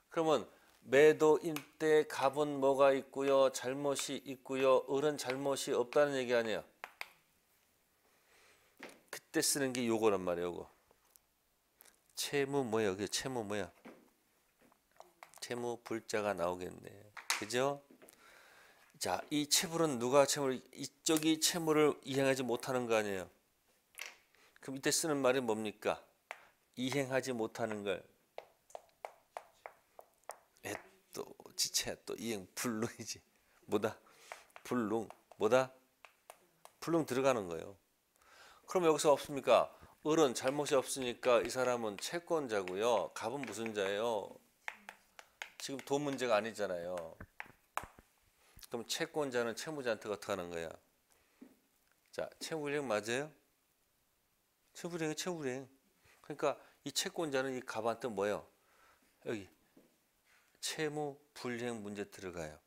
그러면 매도인 때 갑은 뭐가 있고요. 잘못이 있고요. 을은 잘못이 없다는 얘기 아니에요. 그때 쓰는 게 요거란 말이에요. 요거. 채무 뭐야? 여 채무 뭐야? 채무 불자가 나오겠네. 그죠? 자, 이 채무는 누가 채무를 이쪽이 채무를 이행하지 못하는 거 아니에요. 그럼 이때 쓰는 말이 뭡니까? 이행하지 못하는 걸 애또 지체 또 이행 불능이지 뭐다 불능 뭐다 불능 들어가는 거예요. 그럼 여기서 없습니까? 을은 잘못이 없으니까 이 사람은 채권자고요. 갑은 무슨 자예요? 지금 돈 문제가 아니잖아요. 그럼 채권자는 채무자한테 어떻게 하는 거야? 자, 채무불이행 맞아요? 채무불이행이 채무불이행. 그러니까 이 채권자는 이 가반뜻 뭐예요? 여기 채무 불행 문제 들어가요.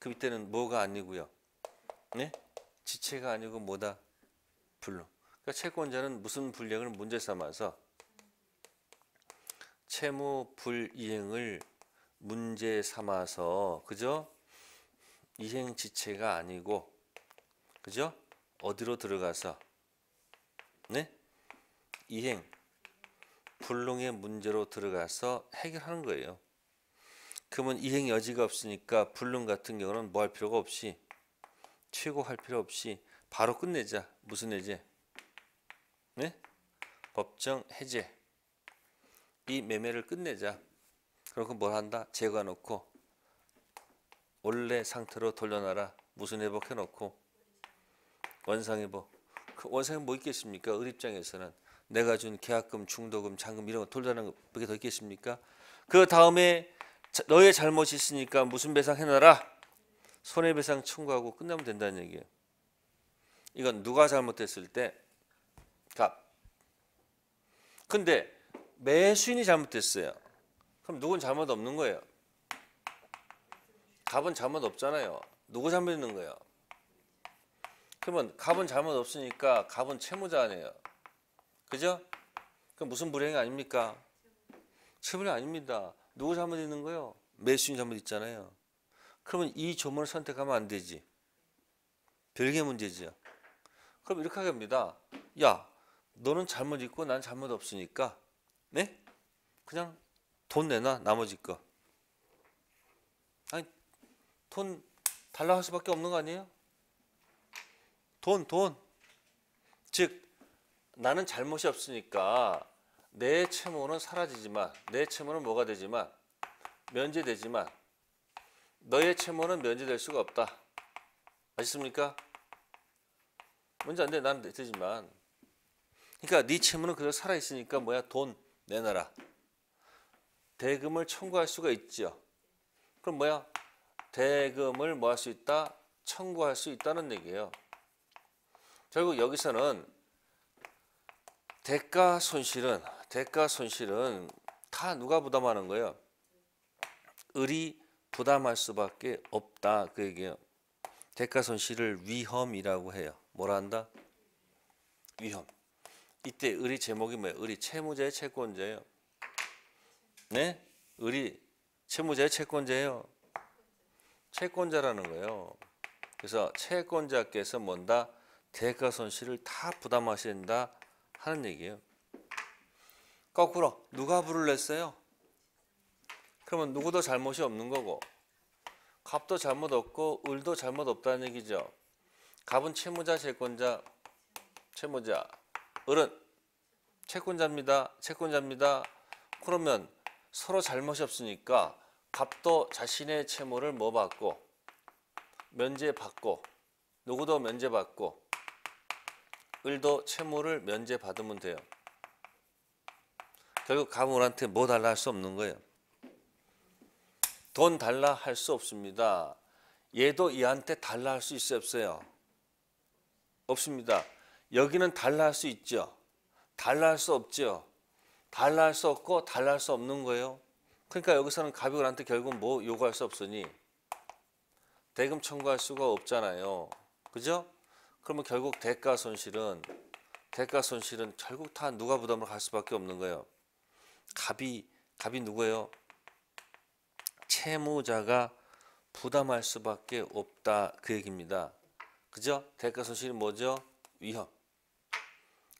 그 밑에는 뭐가 아니고요. 네? 지체가 아니고 뭐다? 불로. 그러니까 채권자는 무슨 불행을 문제 삼아서 채무 불이행을 문제 삼아서 그죠? 이행 지체가 아니고 그죠? 어디로 들어가서 네? 이행 불능의 문제로 들어가서 해결하는 거예요. 그러면 이행 여지가 없으니까 불능 같은 경우는 뭐 할 필요가 없이 최고할 필요 없이 바로 끝내자. 무슨 해제? 네? 법정 해제. 이 매매를 끝내자. 그리고 뭘 한다? 제거 놓고 원래 상태로 돌려놔라. 무슨 회복해 놓고 원상회복. 그 원상회복 뭐 있겠습니까? 을 입장에서는 내가 준 계약금, 중도금, 잔금 이런 거 돌다는 그게 더 있겠습니까? 그 다음에 너의 잘못이 있으니까 무슨 배상 해놔라. 손해배상 청구하고 끝나면 된다는 얘기예요. 이건 누가 잘못했을 때 근데 매수인이 잘못됐어요. 그럼 누군 잘못 없는 거예요. 갑은 잘못 없잖아요. 누구 잘못 있는 거예요? 그러면 갑은 잘못 없으니까 갑은 채무자 아니에요. 그죠? 그 무슨 불행이 아닙니까? 체불이 아닙니다. 누구 잘못 있는 거요? 메시님 잘못 있잖아요. 그러면 이 조문을 선택하면 안 되지. 별개 문제지요. 그럼 이렇게 하겠습니다. 야, 너는 잘못 있고 난 잘못 없으니까, 네? 그냥 돈 내놔, 나머지 거. 아니, 돈 달라 할 수밖에 없는 거 아니에요? 돈, 돈. 즉, 나는 잘못이 없으니까 내 채무는 사라지지만 내 채무는 뭐가 되지만 면제되지만 너의 채무는 면제될 수가 없다. 아시습니까? 문제 안 돼. 난 되지만. 그러니까 네 채무는 그대로 살아 있으니까 뭐야? 돈 내놔라. 대금을 청구할 수가 있지 그럼 뭐야? 대금을 뭐 할 수 있다? 청구할 수 있다는 얘기예요. 결국 여기서는 대가 손실은 대가 손실은 다 누가 부담하는 거예요? 을이 부담할 수밖에 없다 그 얘기예요. 대가 손실을 위험이라고 해요. 뭐라 한다? 위험. 이때 을이 제목이 뭐예요? 을이 채무자의 채권자예요. 네? 을이 채무자의 채권자예요. 채권자라는 거예요. 그래서 채권자께서 뭔다? 대가 손실을 다 부담하신다. 하는 얘기예요. 거꾸로 누가 불을 냈어요? 그러면 누구도 잘못이 없는 거고 갑도 잘못 없고 을도 잘못 없다는 얘기죠. 갑은 채무자 채권자 채무자 을은 채권자입니다. 채권자입니다. 그러면 서로 잘못이 없으니까 갑도 자신의 채무를 뭐 받고 면제받고 누구도 면제받고 을도 채무를 면제받으면 돼요. 결국 가문한테 뭐 달라 할 수 없는 거예요. 돈 달라 할 수 없습니다. 얘도 얘한테 달라 할 수 있어요 없어요? 없습니다. 여기는 달라 할 수 있죠. 달라 할 수 없죠. 달라 할 수 없고 달라 할 수 없는 거예요. 그러니까 여기서는 가비굴한테 결국 뭐 요구할 수 없으니 대금 청구할 수가 없잖아요. 그죠? 그러면 결국 대가 손실은 대가 손실은 결국 다 누가 부담을 할 수밖에 없는 거예요. 갑이 갑이 누구예요? 채무자가 부담할 수밖에 없다 그 얘기입니다. 그죠? 대가 손실이 뭐죠? 위험.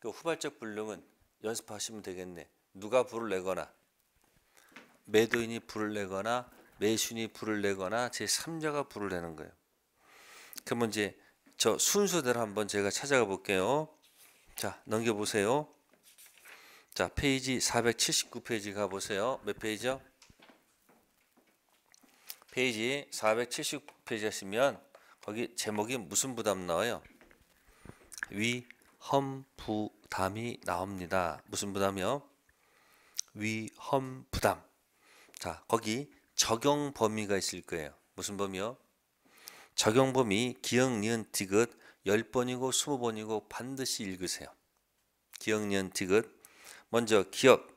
그 후발적 불능은 연습하시면 되겠네. 누가 불을 내거나 매도인이 불을 내거나 매수인이 불을 내거나 제3자가 불을 내는 거예요. 그러면 이제 저 순서대로 한번 제가 찾아가 볼게요. 자, 넘겨보세요. 자, 페이지 479페이지 가보세요. 몇 페이지요? 페이지 479페이지 하시면 거기 제목이 무슨 부담 나와요? 위험부담이 나옵니다. 무슨 부담이요? 위험부담. 자, 거기 적용 범위가 있을 거예요. 무슨 범위요? 적용범위 기억, 니은, 디귿 10번이고 20번이고 반드시 읽으세요. 기억, 니은, 디귿 먼저 기억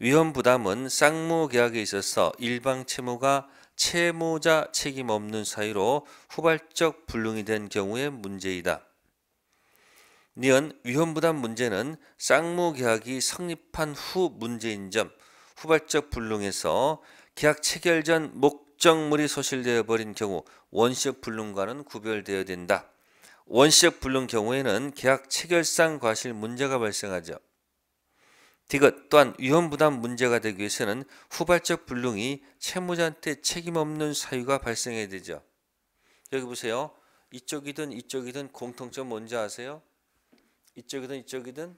위험 부담은 쌍무 계약에 있어서 일방 채무가 채무자 책임 없는 사이로 후발적 불능이 된 경우의 문제이다. 니은 위험 부담 문제는 쌍무 계약이 성립한 후 문제인 점 후발적 불능에서 계약 체결 전목 국정물이 소실되어 버린 경우 원시적 불능과는 구별되어야 된다. 원시적 불능 경우에는 계약 체결상 과실 문제가 발생하죠. 디귿 또한 위험부담 문제가 되기 위해서는 후발적 불능이 채무자한테 책임없는 사유가 발생해야 되죠. 여기 보세요. 이쪽이든 이쪽이든 공통점 뭔지 아세요? 이쪽이든 이쪽이든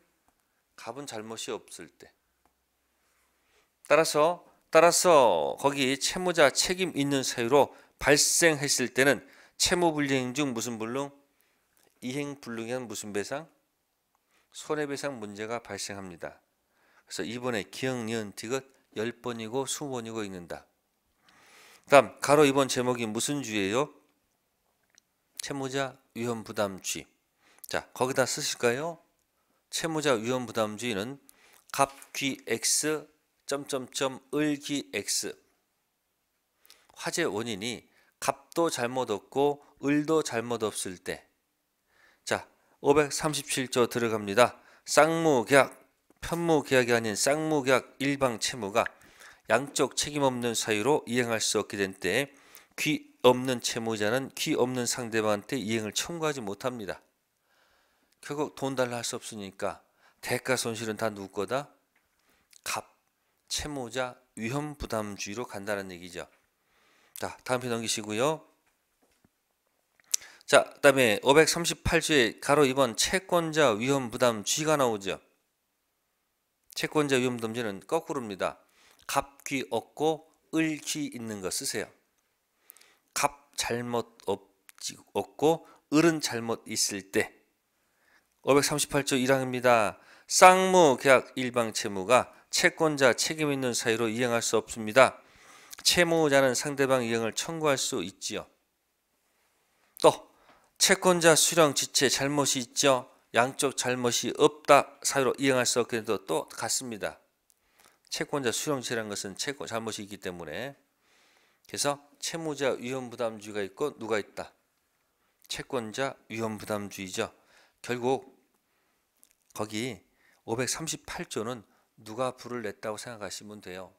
값은 잘못이 없을 때. 따라서 따라서 거기 채무자 책임 있는 사유로 발생했을 때는 채무 불이행 중 무슨 불능? 이행 불능이는 무슨 배상? 손해배상 문제가 발생합니다. 그래서 이번에 기억, 년, 디귿 10번이고 20번이고 읽는다. 다음 가로 2번 제목이 무슨 주예요? 채무자 위험 부담주의. 자, 거기다 쓰실까요? 채무자 위험 부담주의는 갑, 귀, 엑스, 점점점 을기 x 화재 원인이 갑도 잘못 없고 을도 잘못 없을 때. 자, 537조 들어갑니다. 쌍무계약, 편무계약이 아닌 쌍무계약 일방 채무가 양쪽 책임 없는 사유로 이행할 수 없게 된 때에 귀 없는 채무자는 귀 없는 상대방한테 이행을 청구하지 못합니다. 결국 돈 달라 할 수 없으니까 대가 손실은 다 누구 거다? 갑 채무자 위험 부담주의로 간다는 얘기죠. 자, 다음 편 넘기시고요. 자, 그다음에 538조에 가로 2번 채권자 위험 부담 G가 나오죠. 채권자 위험 부담 G는 거꾸로입니다. 갑귀 없고 을귀 있는 거 쓰세요. 갑 잘못 없고 을은 잘못 있을 때 538조 1항입니다. 쌍무 계약 일방 채무가 채권자 책임 있는 사이로 이행할 수 없습니다. 채무자는 상대방 이행을 청구할 수 있지요. 또 채권자 수령 지체 잘못이 있죠. 양쪽 잘못이 없다 사유로 이행할 수 없게 돼도 또 같습니다. 채권자 수령지라는 것은 채권 잘못이 있기 때문에 그래서 채무자 위험부담주의가 있고 누가 있다. 채권자 위험부담주의죠. 결국 거기 538조는 누가 불을 냈다고 생각하시면 돼요.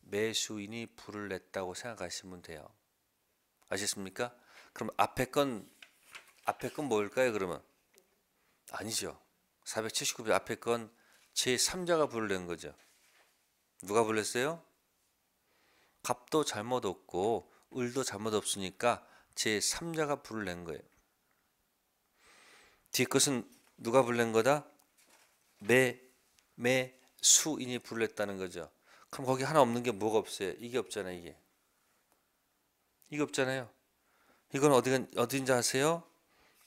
매수인이 불을 냈다고 생각하시면 돼요. 아셨습니까? 그럼 앞에 건 앞에 건 뭘까요? 그러면 아니죠. 4 7 9 앞에 건 제3자가 불을 낸 거죠. 누가 불렀어요? 갑도 잘못 없고 을도 잘못 없으니까 제3자가 불을 낸 거예요. 뒤 것은 누가 불낸 거다? 매매 수인이 불렀다는 거죠. 그럼 거기 하나 없는 게 뭐가 없어요? 이게 없잖아요, 이게. 이게 없잖아요. 이건 어디가 어딘지 아세요?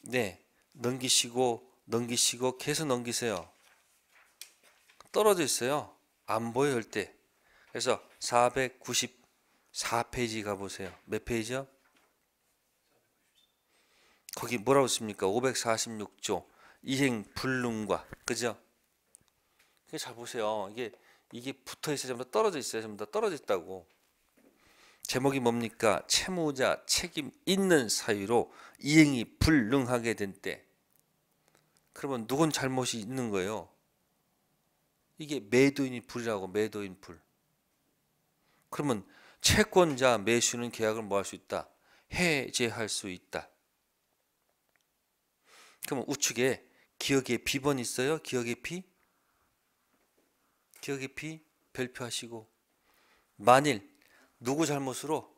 네. 넘기시고 넘기시고 계속 넘기세요. 떨어져 있어요. 안 보여요, 때. 그래서 494페이지 가 보세요. 몇 페이지요? 거기 뭐라고 씁니까? 546조 이행 불능과 그죠? 이게 잘 보세요. 이게 이게 붙어 있어야 전부 다 떨어져 있어야 전부 다 떨어져 있다고. 제목이 뭡니까? 채무자 책임 있는 사유로 이행이 불능하게 된 때. 그러면 누군 잘못이 있는 거예요? 이게 매도인이 불이라고 매도인 불. 그러면 채권자 매수는 계약을 뭐 할 수 있다? 해제할 수 있다. 그러면 우측에 기억에 비번 있어요? 기억에 비? 기어 깊이 별표하시고 만일 누구 잘못으로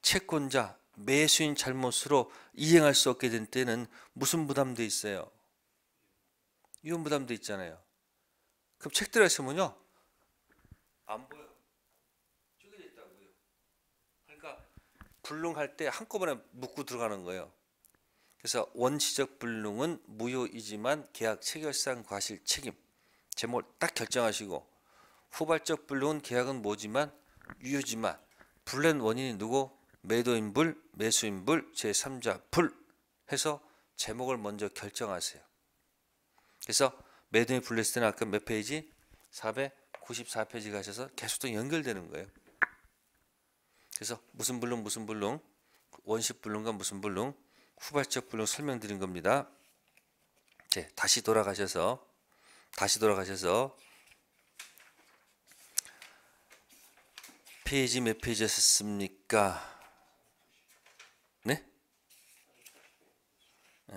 채권자 매수인 잘못으로 이행할 수 없게 된 때는 무슨 부담도 있어요? 이혼 부담도 있잖아요. 그럼 책들에 있으면요 안 보여. 쪼개져 있다고요. 그러니까 불능할 때 한꺼번에 묶고 들어가는 거예요. 그래서 원시적 불능은 무효이지만 계약 체결상 과실 책임. 제목을 딱 결정하시고 후발적 불륜 계약은 뭐지만 유효지만 불낸 원인이 누구 매도인 불 매수인 불 제3자 불 해서 제목을 먼저 결정하세요. 그래서 매도인 불냈을 때는 아까 몇 페이지 494페이지 가셔서 계속 또 연결되는 거예요. 그래서 무슨 불능 무슨 불능 원시 불능과 무슨 불능 후발적 불능 설명드린 겁니다. 이제 네, 다시 돌아가셔서 다시 돌아가셔서 페이지 몇 페이지였습니까? 네?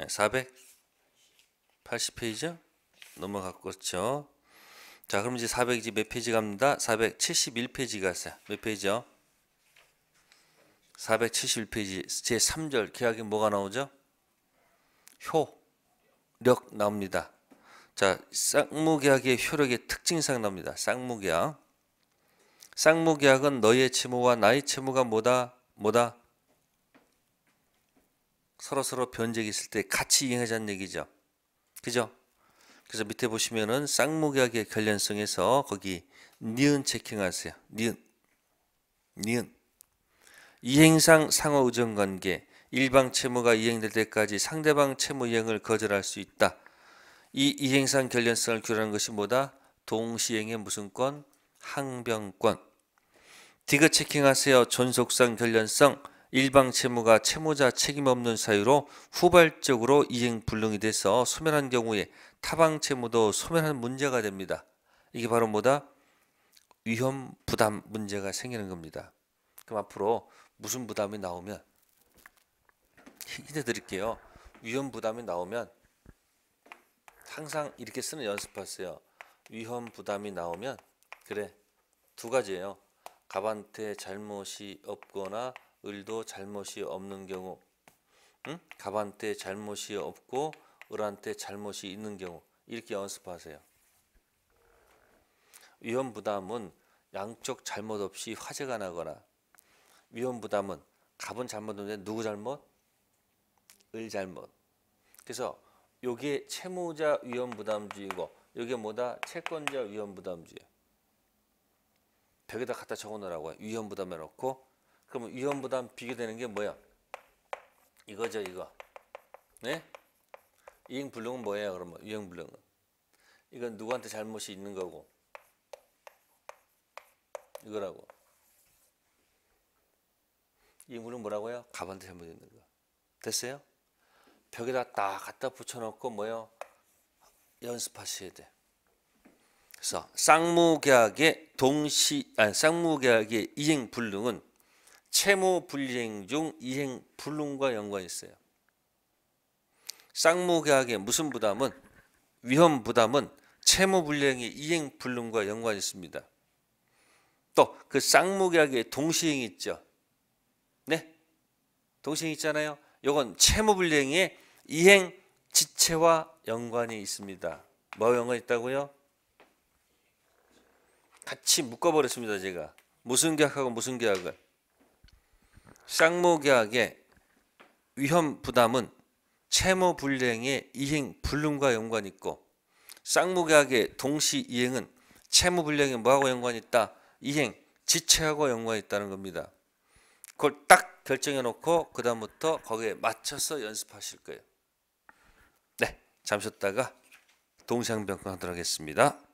4 8 0페이지 넘어갔겠죠? 자, 그럼 이제 400 이제 몇 페이지 갑니다? 471페이지 갔어요. 몇 페이지요? 471페이지 제3절 계약에 뭐가 나오죠? 효력 나옵니다. 자, 쌍무계약의 효력의 특징상 납니다. 쌍무계약. 쌍무계약은 너의 채무와 나의 채무가 뭐다? 뭐다? 서로서로 변제가 있을 때 같이 이행하자는 얘기죠. 그죠? 그래서 밑에 보시면은 쌍무계약의 관련성에서 거기 니은 체킹하세요. 니은. 니은. 이행상 상호 의존 관계 일방 채무가 이행될 때까지 상대방 채무 이행을 거절할 수 있다. 이 이행상 결련성을 규율하는 것이 뭐다? 동시행의 무슨권? 항변권. 디귿 체킹하세요. 존속상 결련성. 일방 채무가 채무자 책임 없는 사유로 후발적으로 이행 불능이 돼서 소멸한 경우에 타방 채무도 소멸한 문제가 됩니다. 이게 바로 뭐다? 위험 부담 문제가 생기는 겁니다. 그럼 앞으로 무슨 부담이 나오면 힌트 드릴게요. 위험 부담이 나오면 항상 이렇게 쓰는 연습하세요. 위험 부담이 나오면 그래 두 가지예요. 갑한테 잘못이 없거나 을도 잘못이 없는 경우 응? 갑한테 잘못이 없고 을한테 잘못이 있는 경우 이렇게 연습하세요. 위험 부담은 양쪽 잘못 없이 화제가 나거나 위험 부담은 갑은 잘못인데 누구 잘못? 을 잘못. 그래서 요게 채무자 위험 부담주의고 요게 뭐다? 채권자 위험 부담주의. 벽에다 갖다 적어 놓으라고 위험 부담해 놓고 그러면 위험 부담 비교되는 게 뭐야? 이거죠, 이거. 네? 이행 불능은 뭐예요? 그러면 이행 불능은 이건 누구한테 잘못이 있는 거고 이거라고 이물은 뭐라고요? 갑한테 잘못있는 거. 됐어요? 벽에다 딱 갖다 붙여놓고 뭐요 연습하셔야 돼. 그래서 쌍무계약의 동시 아니 쌍무계약의 이행 불능은 채무 불이행 중 이행 불능과 연관 있어요. 쌍무계약의 무슨 부담은 위험 부담은 채무 불이행의 이행 불능과 연관 있습니다. 또 그 쌍무계약의 동시행 있죠. 네, 동시행 있잖아요. 이건 채무 불이행의 이행 지체와 연관이 있습니다. 뭐 연관 있다고요? 같이 묶어버렸습니다. 제가 무슨 계약하고 무슨 계약을 쌍무 계약의 위험 부담은 채무 불이행의 이행 불능과 연관 있고 쌍무 계약의 동시 이행은 채무 불이행에 뭐하고 연관 있다? 이행 지체하고 연관 있다는 겁니다. 그걸 딱 결정해 놓고 그다음부터 거기에 맞춰서 연습하실 거예요. 잠셨다가 동상병권 하도록 하겠습니다.